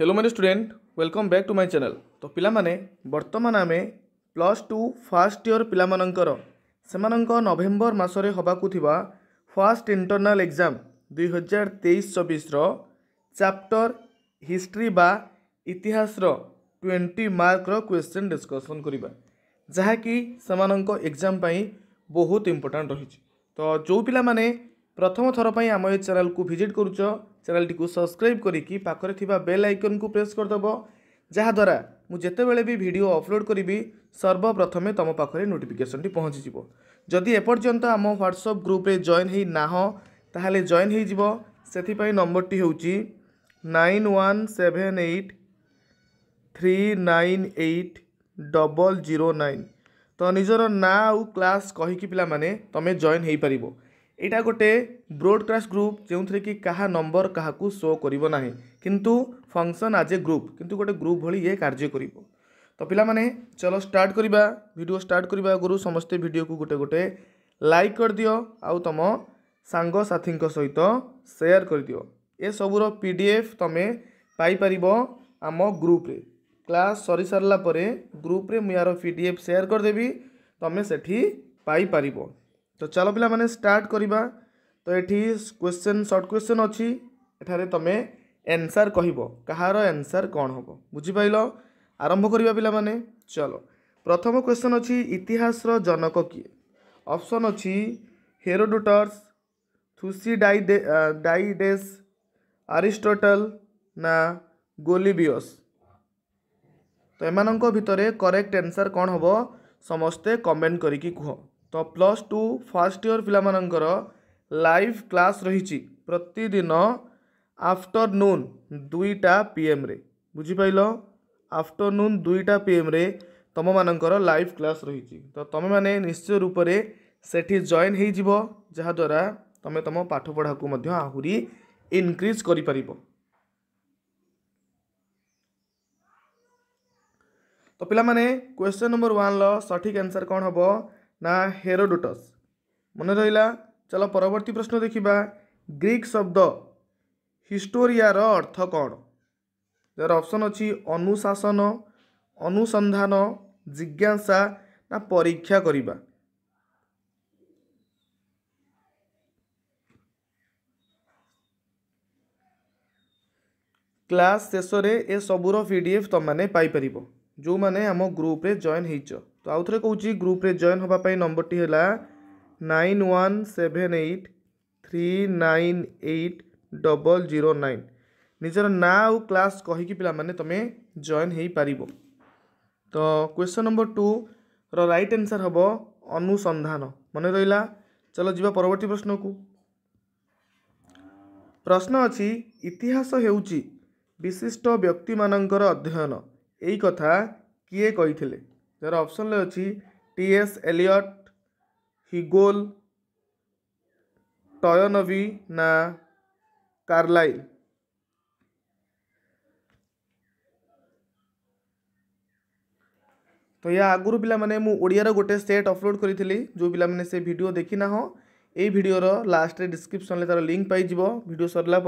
hello मेरे student welcome back to my channel तो पिलाମାନେ ବର୍ତ୍ତମାନ ଆମେ ପ୍ଲସ୍ ଟୁ ଫାର୍ଷ୍ଟ ଇୟର୍ ପିଲାମାନଙ୍କର ସେମାନଙ୍କ ନଭେମ୍ବର ମାସରେ ହେବାକୁ ଥିବା ଫାର୍ଷ୍ଟ ଇଣ୍ଟରନାଲ୍ ଏକ୍ଜାମ୍ ଦୁଇ ହଜାର ତେଇଶ ଚବିଶର ଚାପ୍ଟର ହିଷ୍ଟ୍ରି ବା ଇତିହାସର ଟ୍ୱେଣ୍ଟି ମାର୍କର କ୍ୱେଶ୍ଚିନ୍ ଡିସ୍କସନ୍ କରିବା ଯାହାକି ସେମାନଙ୍କ ଏକ୍ଜାମ୍ ପାଇଁ ବହୁତ ଇମ୍ପୋର୍ଟାଣ୍ଟ ରହିଛି ତ ଯେଉଁ ପିଲାମାନେ ପ୍ରଥମ ଥର ପାଇଁ ଆମ ଏ ଚ୍ୟାନେଲ୍କୁ ଭିଜିଟ୍ କରୁଛ ଚ୍ୟାନେଲ୍ଟିକୁ ସବସ୍କ୍ରାଇବ୍ କରିକି ପାଖରେ ଥିବା ବେଲ୍ ଆଇକନ୍କୁ ପ୍ରେସ୍ କରିଦେବ ଯାହାଦ୍ୱାରା ମୁଁ ଯେତେବେଳେ ବି ଭିଡ଼ିଓ ଅପଲୋଡ଼୍ କରିବି ସର୍ବପ୍ରଥମେ ତୁମ ପାଖରେ ନୋଟିଫିକେସନ୍ଟି ପହଞ୍ଚିଯିବ ଯଦି ଏପର୍ଯ୍ୟନ୍ତ ଆମ ହ୍ୱାଟ୍ସଅପ୍ ଗ୍ରୁପ୍ରେ ଜଏନ୍ ହେଇନାହଁ ତାହେଲେ ଜଏନ୍ ହେଇଯିବ ସେଥିପାଇଁ ନମ୍ବରଟି ହେଉଛି nine one seven eight three nine eight double zero nine ତ ନିଜର ନାଁ ଆଉ କ୍ଲାସ୍ କହିକି ପିଲାମାନେ ତୁମେ ଜଏନ୍ জয়েন ଏଇଟା ଗୋଟେ ବ୍ରୋଡ଼କାଷ୍ଟ ଗ୍ରୁପ୍ ଯେଉଁଥିରେ କି କାହା ନମ୍ବର କାହାକୁ ଶୋ କରିବ ନାହିଁ କିନ୍ତୁ ଫଙ୍କସନ୍ ଆଜ୍ ଏ ଗ୍ରୁପ୍ କିନ୍ତୁ ଗୋଟେ ଗ୍ରୁପ୍ ଭଳି ଇଏ କାର୍ଯ୍ୟ କରିବ ତ ପିଲାମାନେ ଚଲ ଷ୍ଟାର୍ଟ କରିବା ଭିଡ଼ିଓ ଷ୍ଟାର୍ଟ କରିବା ଆଗରୁ ସମସ୍ତେ ଭିଡ଼ିଓକୁ ଗୋଟେ ଗୋଟେ ଲାଇକ୍ କରିଦିଅ ଆଉ ତୁମ ସାଙ୍ଗସାଥୀଙ୍କ ସହିତ ସେୟାର କରିଦିଅ ଏସବୁର ପି ଡି ଏଫ୍ ତୁମେ ପାଇପାରିବ ଆମ ଗ୍ରୁପ୍ରେ କ୍ଲାସ୍ ସରିସାରିଲା ପରେ ଗ୍ରୁପ୍ରେ ମୁଁ ଏହାର ପି ଡି ଏଫ୍ ସେୟାର କରିଦେବି ତୁମେ ସେଠି ପାଇପାରିବ তো ଚାଲ ପିଲାମାନେ ଷ୍ଟାର୍ଟ କରିବା ତ ଏଠି କ୍ୱେଶ୍ଚନ୍ ସର୍ଟ କ୍ୱେଶ୍ଚନ୍ ଅଛି ଏଠାରେ ତୁମେ ଆନ୍ସର୍ କହିବ କାହାର ଆନ୍ସର୍ କ'ଣ ହେବ ବୁଝିପାରିଲ ଆରମ୍ଭ କରିବା ପିଲାମାନେ ଚାଲ ପ୍ରଥମ କ୍ୱେଶ୍ଚନ୍ ଅଛି ଇତିହାସର ଜନକ କିଏ ଅପସନ୍ ଅଛି ହେରୋଡୋଟସ୍ ଥୁସି ଡାଇଡେ ଡାଇଡେସ୍ ଆରିଷ୍ଟଟଲ୍ ନା ଗୋଲିବିୟସ୍ ତ ଏମାନଙ୍କ ଭିତରେ କରେକ୍ଟ ଆନ୍ସର୍ କ'ଣ ହେବ ସମସ୍ତେ କମେଣ୍ଟ କରିକି କୁହ ତ ପ୍ଲସ୍ ଟୁ ଫାର୍ଷ୍ଟ ଇୟର୍ ପିଲାମାନଙ୍କର ଲାଇଭ୍ କ୍ଲାସ୍ ରହିଛି ପ୍ରତିଦିନ ଆଫ୍ଟରନୁନ୍ ଦୁଇଟା ପିଏମ୍ରେ ବୁଝିପାରିଲ ଆଫ୍ଟରନୁନ୍ ଦୁଇଟା ପିଏମ୍ରେ ତୁମମାନଙ୍କର ଲାଇଭ୍ କ୍ଲାସ୍ ରହିଛି ତ ତୁମେମାନେ ନିଶ୍ଚୟ ରୂପରେ ସେଠି ଜଏନ୍ ହୋଇଯିବ ଯାହାଦ୍ୱାରା ତୁମେ ତୁମ ପାଠପଢ଼ାକୁ ମଧ୍ୟ ଆହୁରି ଇନକ୍ରିଜ୍ କରିପାରିବ ତ ପିଲାମାନେ କ୍ୱେଶ୍ଚନ୍ ନମ୍ବର ୱାନ୍ର ସଠିକ୍ ଆନ୍ସର୍ କ'ଣ ହେବ ନା ହେରୋଡୋଟସ୍ ମନେ ରହିଲା ଚାଲ ପରବର୍ତ୍ତୀ ପ୍ରଶ୍ନ ଦେଖିବା ଗ୍ରୀକ୍ ଶବ୍ଦ ହିଷ୍ଟୋରିଆର ଅର୍ଥ କ'ଣ ଯାହାର ଅପସନ୍ ଅଛି ଅନୁଶାସନ ଅନୁସନ୍ଧାନ ଜିଜ୍ଞାସା ନା ପରୀକ୍ଷା କରିବା କ୍ଲାସ୍ ଶେଷରେ ଏସବୁର ପି ଡି ଏଫ୍ ତୁମମାନେ ପାଇପାରିବ ଯେଉଁମାନେ ଆମ ଗ୍ରୁପ୍ରେ ଜଏନ୍ ହେଇଛ ତ ଆଉ ଥରେ କହୁଛି ଗ୍ରୁପ୍ରେ ଜଏନ୍ ହେବା ପାଇଁ ନମ୍ବରଟି ହେଲା nine one seven eight three nine eight double zero nine ନିଜର ନାଁ ଆଉ କ୍ଲାସ୍ କହିକି ପିଲାମାନେ ତୁମେ ଜଏନ୍ ହୋଇପାରିବ ତ କ୍ୱେଶ୍ଚନ୍ ନମ୍ବର ଟୁର ରାଇଟ୍ ଆନ୍ସର୍ ହେବ ଅନୁସନ୍ଧାନ ମନେ ରହିଲା ଚାଲ ଯିବା ପରବର୍ତ୍ତୀ ପ୍ରଶ୍ନକୁ ପ୍ରଶ୍ନ ଅଛି ଇତିହାସ ହେଉଛି ବିଶିଷ୍ଟ ବ୍ୟକ୍ତିମାନଙ୍କର ଅଧ୍ୟୟନ ଏଇ କଥା କିଏ କହିଥିଲେ ତାର ଅପସନ୍ରେ ଅଛି ଟି ଏସ୍ ଏଲିଅଟ୍ ହିଗୋଲ୍ ଟୟନବି ନା तो या आगुरी पे गोटे सेट अपलोड करी जो पे से भिड देखिना ना यही भिडर लास्ट डिस्क्रिप्सन तार लिंक पाइज भिड सरला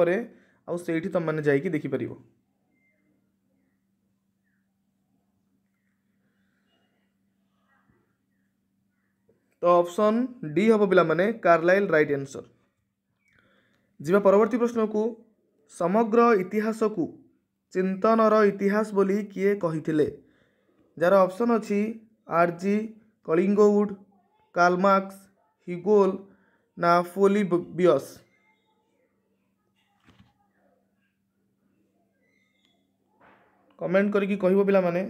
आठ तुम मैंने देखिपर तो ଅପସନ୍ ଡି ହେବ ପିଲାମାନେ କାର୍ଲାଇଲ୍ ରାଇଟ୍ ଆନ୍ସର୍ ଯିବା ପରବର୍ତ୍ତୀ ପ୍ରଶ୍ନକୁ ସମଗ୍ର ଇତିହାସକୁ ଚିନ୍ତନର ଇତିହାସ ବୋଲି କିଏ କହିଥିଲେ ଯାହାର ଅପସନ୍ ଅଛି ଆର୍ଜି କଳିଙ୍ଗଉଡ଼ କାଲମାର୍କ୍ସ ହିଗୋଲ ନା ଫୋଲି ବିୟସ୍ କମେଣ୍ଟ କରିକି କହିବ ପିଲାମାନେ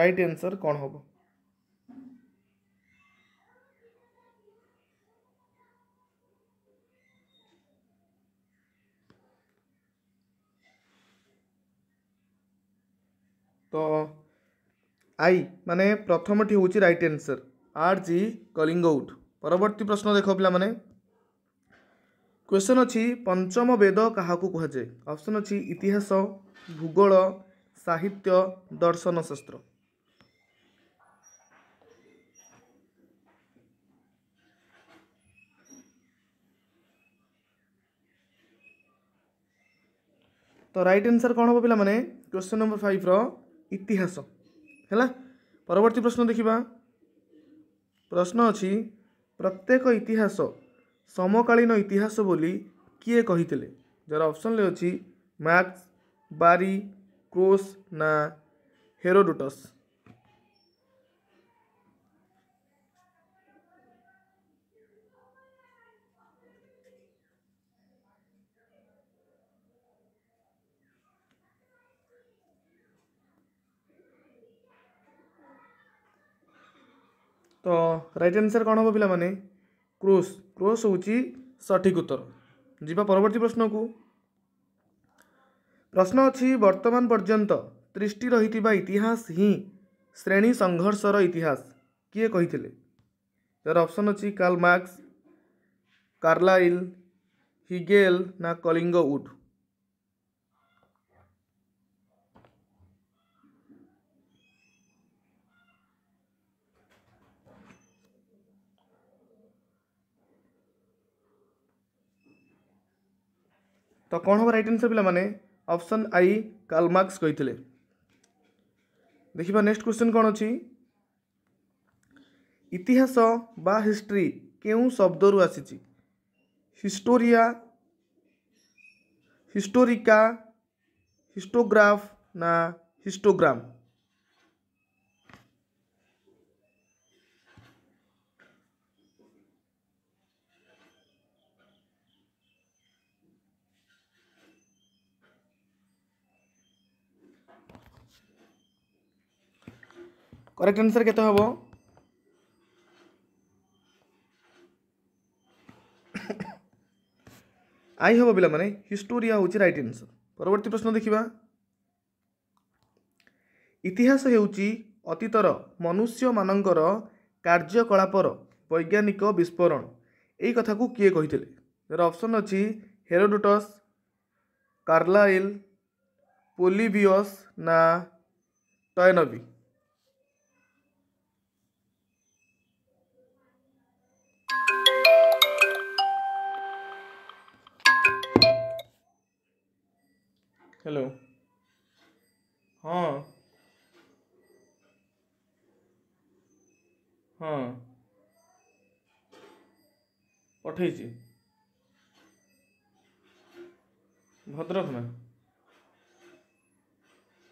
ରାଇଟ୍ ଆନ୍ସର୍ କ'ଣ ହେବ ତ ଆଇ ମାନେ ପ୍ରଥମଟି ହେଉଛି right answer R G Collingwood ପରବର୍ତ୍ତୀ ପ୍ରଶ୍ନ ଦେଖ ପିଲାମାନେ କ୍ୱେଶ୍ଚନ୍ ଅଛି ପଞ୍ଚମ ବେଦ କାହାକୁ କୁହାଯାଏ ଅପସନ୍ ଅଛି ଇତିହାସ ଭୂଗୋଳ ସାହିତ୍ୟ ଦର୍ଶନ ଶାସ୍ତ୍ର ତ ରାଇଟ୍ ଆନ୍ସର୍ କ'ଣ ହେବ ପିଲାମାନେ କ୍ୱେଶ୍ଚନ୍ ନମ୍ବର ଫାଇଭ୍ର ଇତିହାସ ହେଲା ପରବର୍ତ୍ତୀ ପ୍ରଶ୍ନ ଦେଖିବା ପ୍ରଶ୍ନ ଅଛି ପ୍ରତ୍ୟେକ ଇତିହାସ ସମକାଳୀନ ଇତିହାସ ବୋଲି କିଏ କହିଥିଲେ ଯାହାର ଅପସନ୍ରେ ଅଛି ମାର୍କ୍ସ ବାରି କ୍ରୋସ୍ ନା ହେରୋଡୋଟସ୍ तो राइट आन्सर कौन हम पि क्रोस क्रोस हूँ सठिक उत्तर परवर्त प्रश्न को प्रश्न वर्तमान बर्तमान पर्यन्त रही इतिहास ही श्रेणी संघर्ष इतिहास किए कही तर option Karl Marx Carlyle Hegel ना कलिंग उड ତ କ'ଣ ହେବ ରାଇଟ୍ ଆନ୍ସର୍ ପିଲାମାନେ ଅପସନ୍ ଆଇ କାଲମାର୍କ୍ସ କହିଥିଲେ ଦେଖିବା ନେକ୍ସଟ କ୍ୱେଶ୍ଚନ୍ କ'ଣ ଅଛି ଇତିହାସ ବା ହିଷ୍ଟ୍ରି କେଉଁ ଶବ୍ଦରୁ ଆସିଛି ହିଷ୍ଟୋରିଆ ହିଷ୍ଟୋରିକା ହିଷ୍ଟୋଗ୍ରାଫ ନା ହିଷ୍ଟୋଗ୍ରାମ କରେକ୍ଟ ଆନ୍ସର କେତେ ହେବ ଆଇ ହେବ ପିଲାମାନେ ହିଷ୍ଟୋରିଆ ହେଉଛି ରାଇଟ୍ ଆନ୍ସର ପରବର୍ତ୍ତୀ ପ୍ରଶ୍ନ ଦେଖିବା ଇତିହାସ ହେଉଛି ଅତୀତର ମନୁଷ୍ୟମାନଙ୍କର କାର୍ଯ୍ୟକଳାପର ବୈଜ୍ଞାନିକ ବିସ୍ଫୋରଣ ଏଇ କଥାକୁ କିଏ କହିଥିଲେ ତାର ଅପସନ୍ ଅଛି ହେରୋଡୋଟସ୍ କାର୍ଲାଇଲ୍ ପୋଲିବିଅସ୍ ନା ଟୟନବି हेलो हाँ ହଁ ପଠେଇଛି ଭଦ୍ରକ ନା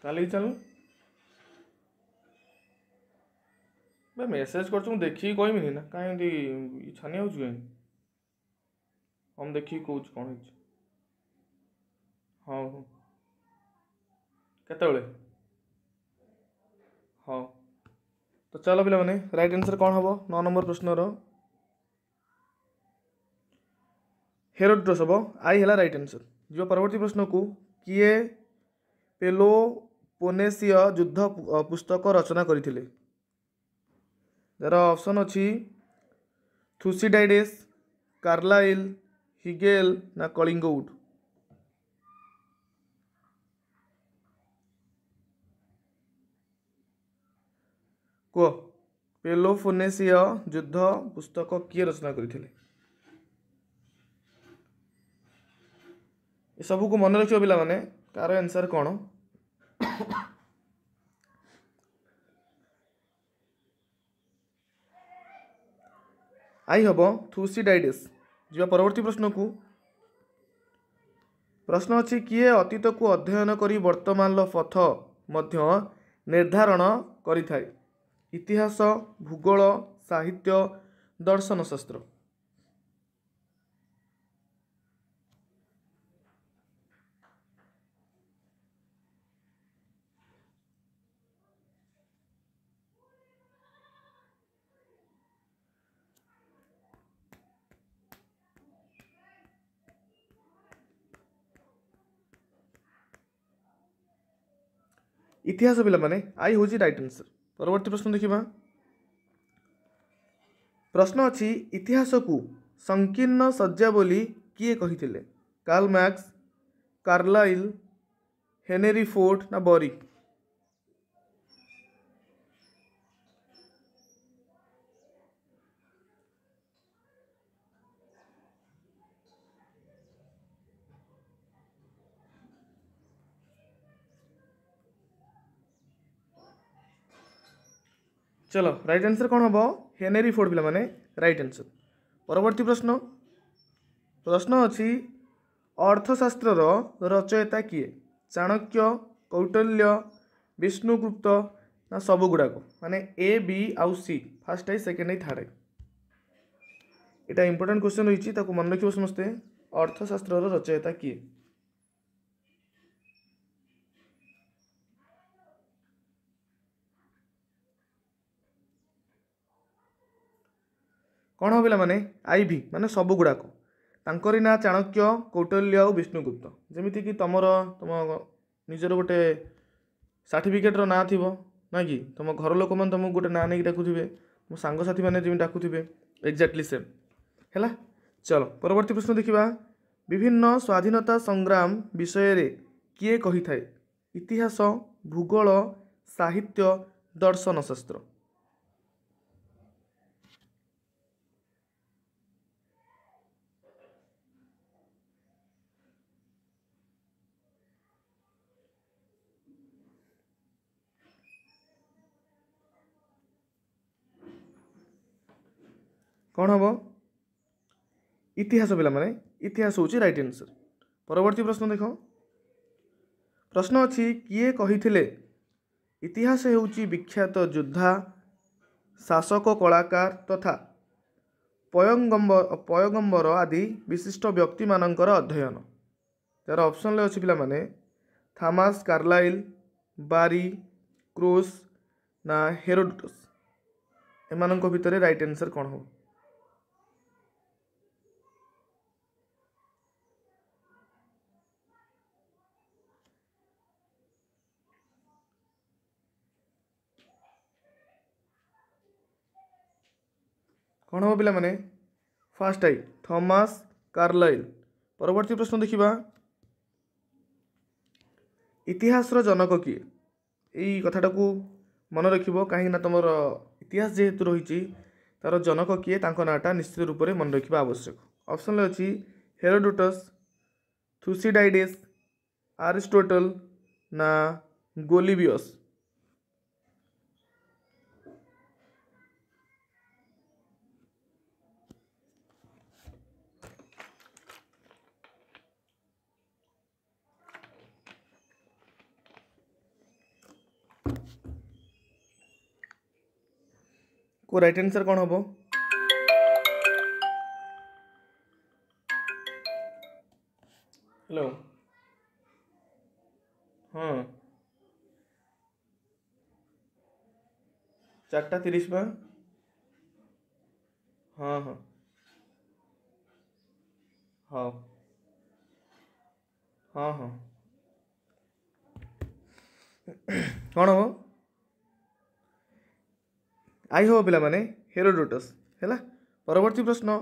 କାଲିକି ଚାଲୁ ବେ ମେସେଜ୍ କରିଛୁ ମୁଁ ଦେଖିକି କହିବିନି ନା କାହିଁ ଏମିତି ଛାନିଆ ହେଉଛି କାହିଁ ହଁ ମୁଁ ଦେଖିକି କହୁଛି କ'ଣ ହେଇଛି ହଉ ହଉ କେତେବେଳେ ହଁ ତ ଚାଲ ପିଲାମାନେ ରାଇଟ୍ ଆନ୍ସର୍ କ'ଣ ହେବ ନଅ ନମ୍ବର ପ୍ରଶ୍ନର ହେରୋଡ୍ରସ୍ ହେବ ଆଇ ହେଲା ରାଇଟ୍ ଆନ୍ସର୍ ଯିବା ପରବର୍ତ୍ତୀ ପ୍ରଶ୍ନକୁ କିଏ ପେଲୋପୋନେସିୟ ଯୁଦ୍ଧ ପୁସ୍ତକ ରଚନା କରିଥିଲେ ଯାହାର ଅପସନ୍ ଅଛି ଥୁସିଡାଇଡେସ୍ କାର୍ଲାଇଲ୍ ହିଗେଲ୍ ନା କଳିଙ୍ଗଉଡ଼ କୁହ ପେଲୋଫୋନେସିୟ ଯୁଦ୍ଧ ପୁସ୍ତକ କିଏ ରଚନା କରିଥିଲେ ଏସବୁକୁ ମନେ ରଖିବ ପିଲାମାନେ ତାର ଆନ୍ସର୍ କ'ଣ ଆଇ ହେବ ଥୁସିଡାଇଡିସ୍ ଯିବା ପରବର୍ତ୍ତୀ ପ୍ରଶ୍ନକୁ ପ୍ରଶ୍ନ ଅଛି କିଏ ଅତୀତକୁ ଅଧ୍ୟୟନ କରି ବର୍ତ୍ତମାନର ପଥ ମଧ୍ୟ ନିର୍ଦ୍ଧାରଣ କରିଥାଏ ଇତିହାସ ଭୂଗୋଳ ସାହିତ୍ୟ ଦର୍ଶନଶାସ୍ତ୍ର ଇତିହାସ ପିଲାମାନେ ଆଇ ହେଉଛି ରାଇଟ୍ ଆନ୍ସର ପରବର୍ତ୍ତୀ ପ୍ରଶ୍ନ ଦେଖିବା ପ୍ରଶ୍ନ ଅଛି ଇତିହାସକୁ ସଂକୀର୍ଣ୍ଣ ଶଯ୍ୟା ବୋଲି କିଏ କହିଥିଲେ Karl Marx Carlyle Henry Ford ନା ବରି চলো রাইট আনসর କ'ଣ ହେବ ହେନେରି ଫୋର୍ଡ଼ ପିଲାମାନେ ରାଇଟ୍ ଆନ୍ସର୍ ପରବର୍ତ୍ତୀ ପ୍ରଶ୍ନ ପ୍ରଶ୍ନ ଅଛି ଅର୍ଥଶାସ୍ତ୍ରର ରଚୟିତା କିଏ ଚାଣକ୍ୟ କୌଟଲ୍ୟ ବିଷ୍ଣୁଗୁପ୍ତ ନା ସବୁଗୁଡ଼ାକ ମାନେ ଏ ବି ଆଉ C first I second I third I ଏଇଟା ଇମ୍ପୋର୍ଟାଣ୍ଟ କ୍ୱେଶ୍ଚନ୍ ରହିଛି ତାକୁ ମନେ ରଖିବ ସମସ୍ତେ ଅର୍ଥଶାସ୍ତ୍ରର ରଚୟିତା କିଏ କ'ଣ ହେବ ପିଲାମାନେ ଆଇଭି ମାନେ ସବୁଗୁଡ଼ାକ ତାଙ୍କରି ନାଁ ଚାଣକ୍ୟ କୌଟଲ୍ୟ ଆଉ ବିଷ୍ଣୁଗୁପ୍ତ ଯେମିତିକି ତୁମର ତୁମ ନିଜର ଗୋଟେ ସାର୍ଟିଫିକେଟ୍ର ନାଁ ଥିବ ନାଇଁ କି ତୁମ ଘର ଲୋକମାନେ ତୁମକୁ ଗୋଟେ ନାଁ ନେଇକି ଡାକୁଥିବେ ତୁମ ସାଙ୍ଗସାଥିମାନେ ଯେମିତି ଡାକୁଥିବେ ଏକ୍ଜାକ୍ଟଲି ସେମ୍ ହେଲା ଚଲ ପରବର୍ତ୍ତୀ ପ୍ରଶ୍ନ ଦେଖିବା ବିଭିନ୍ନ ସ୍ୱାଧୀନତା ସଂଗ୍ରାମ ବିଷୟରେ କିଏ କହିଥାଏ ଇତିହାସ ଭୂଗୋଳ ସାହିତ୍ୟ ଦର୍ଶନଶାସ୍ତ୍ର କ'ଣ ହେବ ଇତିହାସ ପିଲାମାନେ ଇତିହାସ ହେଉଛି ରାଇଟ୍ ଆନ୍ସର୍ ପରବର୍ତ୍ତୀ ପ୍ରଶ୍ନ ଦେଖ ପ୍ରଶ୍ନ ଅଛି କିଏ କହିଥିଲେ ଇତିହାସ ହେଉଛି ବିଖ୍ୟାତ ଯୋଦ୍ଧା ଶାସକ କଳାକାର ତଥା ପୟଙ୍ଗମ୍ବର ପୟଗମ୍ବର ଆଦି ବିଶିଷ୍ଟ ବ୍ୟକ୍ତିମାନଙ୍କର ଅଧ୍ୟୟନ ତା'ର ଅପସନ୍ରେ ଅଛି ପିଲାମାନେ ଥାମାସ୍ କାର୍ଲାଇଲ୍ ବାରି କ୍ରୁସ୍ ନା ହେରୋଡଟସ୍ ଏମାନଙ୍କ ଭିତରେ ରାଇଟ୍ ଆନ୍ସର୍ କ'ଣ ହେବ କ'ଣ ହେବ ପିଲାମାନେ ଫାର୍ଷ୍ଟ ଆଇ ଥମାସ୍ କାର୍ଲାଇଲ୍ ପରବର୍ତ୍ତୀ ପ୍ରଶ୍ନ ଦେଖିବା ଇତିହାସର ଜନକ କିଏ ଏଇ କଥାଟାକୁ ମନେ ରଖିବ କାହିଁକିନା ତୁମର ଇତିହାସ ଯେହେତୁ ରହିଛି ତା'ର ଜନକ କିଏ ତାଙ୍କ ନାଁଟା ନିଶ୍ଚିତ ରୂପରେ ମନେ ରଖିବା ଆବଶ୍ୟକ ଅପସନ୍ରେ ଅଛି ହେରୋଡୋଟସ୍ ଥୁସିଡାଇଡିସ୍ ଆରିଷ୍ଟୋଟଲ୍ ନା ଗୋଲିବିୟସ୍ को रईट आन्सर कौन हम हेलो हाँ चार्टा तीस बा हाँ हाँ हाँ हाँ हाँ कौन हम ଆଇ ହେବ ପିଲାମାନେ ହେରୋଡୋଟସ୍ ହେଲା ପରବର୍ତ୍ତୀ ପ୍ରଶ୍ନ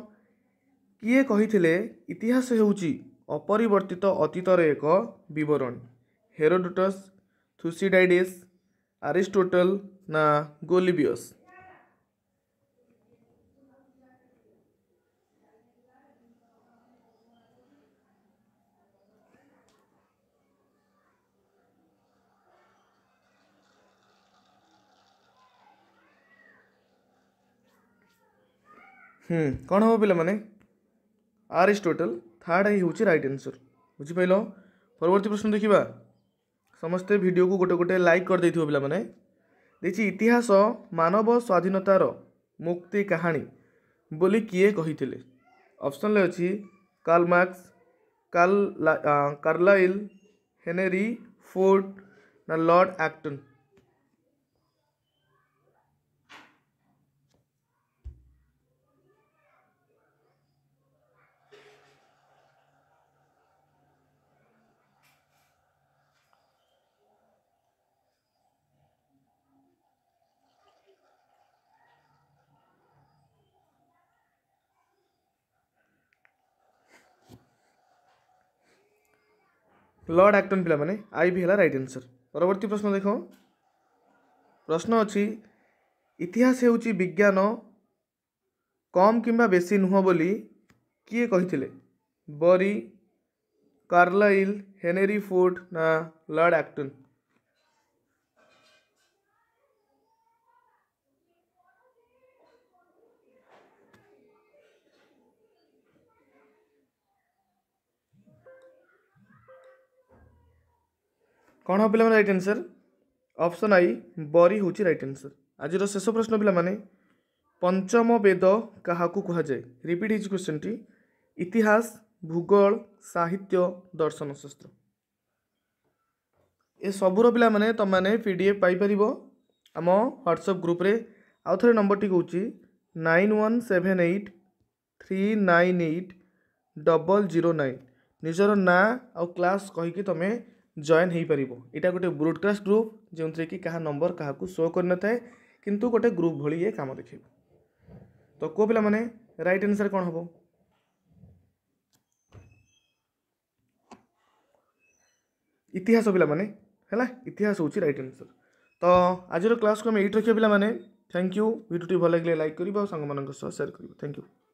କିଏ କହିଥିଲେ ଇତିହାସ ହେଉଛି ଅପରିବର୍ତ୍ତିତ ଅତୀତର ଏକ ବିବରଣୀ ହେରୋଡୋଟସ୍ ଥୁସିଡାଇଡ଼ିସ୍ ଆରିଷ୍ଟୋଟଲ୍ ନା ଗୋଲିବିୟସ୍ ହୁଁ କ'ଣ ହେବ ପିଲାମାନେ R is total third I ହେଉଛି ରାଇଟ୍ ଆନ୍ସର୍ ବୁଝିପାରିଲ ପରବର୍ତ୍ତୀ ପ୍ରଶ୍ନ ଦେଖିବା ସମସ୍ତେ ଭିଡ଼ିଓକୁ ଗୋଟେ ଗୋଟେ ଲାଇକ୍ କରିଦେଇଥିବ ପିଲାମାନେ ଦେଇଛି ଇତିହାସ ମାନବ ସ୍ୱାଧୀନତାର ମୁକ୍ତି କାହାଣୀ ବୋଲି କିଏ କହିଥିଲେ ଅପସନ୍ରେ ଅଛି Karl Marx Karl Carlyle Henry Ford ନା ଲର୍ଡ଼ ଆକ୍ଟନ୍ लर्ड आक्टन पाने आई भी है रईट आंसर परवर्त प्रश्न देख प्रश्न अच्छी इतिहास होज्ञान कम कि बेसी नुह बोली किए कही बरी कार्लाइल हेनेरी फोर्ट ना लर्ड आक्टन କ'ଣ ହେବ ପିଲାମାନେ right answer option I Bury ହେଉଛି ରାଇଟ୍ ଆନ୍ସର୍ ଆଜିର ଶେଷ ପ୍ରଶ୍ନ ପିଲାମାନେ ପଞ୍ଚମ ବେଦ କାହାକୁ କୁହାଯାଏ ରିପିଟ୍ ହେଇଛି କ୍ୱେଶ୍ଚନ୍ଟି ଇତିହାସ ଭୂଗୋଳ ସାହିତ୍ୟ ଦର୍ଶନ ଶାସ୍ତ୍ର ଏସବୁର ପିଲାମାନେ ତୁମମାନେ ପି ଡି ଏଫ୍ ପାଇପାରିବ ଆମ ହ୍ୱାଟ୍ସଆପ୍ ଗ୍ରୁପ୍ରେ ଆଉ ଥରେ ନମ୍ବରଟି କହୁଛି nine one seven eight three nine eight double zero nine ନିଜର ନାଁ ଆଉ କ୍ଲାସ୍ କହିକି ତୁମେ ଜଏନ୍ ହୋଇପାରିବ ଏଇଟା ଗୋଟେ ବ୍ରୋଡ଼କାଷ୍ଟ ଗ୍ରୁପ୍ ଯେଉଁଥିରେ କି କାହା ନମ୍ବର କାହାକୁ ଶୋ କରିନଥାଏ କିନ୍ତୁ ଗୋଟେ ଗ୍ରୁପ୍ ଭଳି ଇଏ କାମ ଦେଖେଇବ ତ କେଉଁ ପିଲାମାନେ ରାଇଟ୍ ଆନ୍ସର୍ କ'ଣ ହେବ ଇତିହାସ ପିଲାମାନେ ହେଲା ଇତିହାସ ହେଉଛି ରାଇଟ୍ ଆନ୍ସର୍ ତ ଆଜିର କ୍ଲାସ୍କୁ ଆମେ ଏଇଠି ରଖିବା ପିଲାମାନେ ଥ୍ୟାଙ୍କ ୟୁ ଭିଡ଼ିଓଟି ଭଲ ଲାଗିଲେ ଲାଇକ୍ କରିବ ଆଉ ସାଙ୍ଗମାନଙ୍କ ସହ ସେୟାର କରିବ ଥ୍ୟାଙ୍କ ୟୁ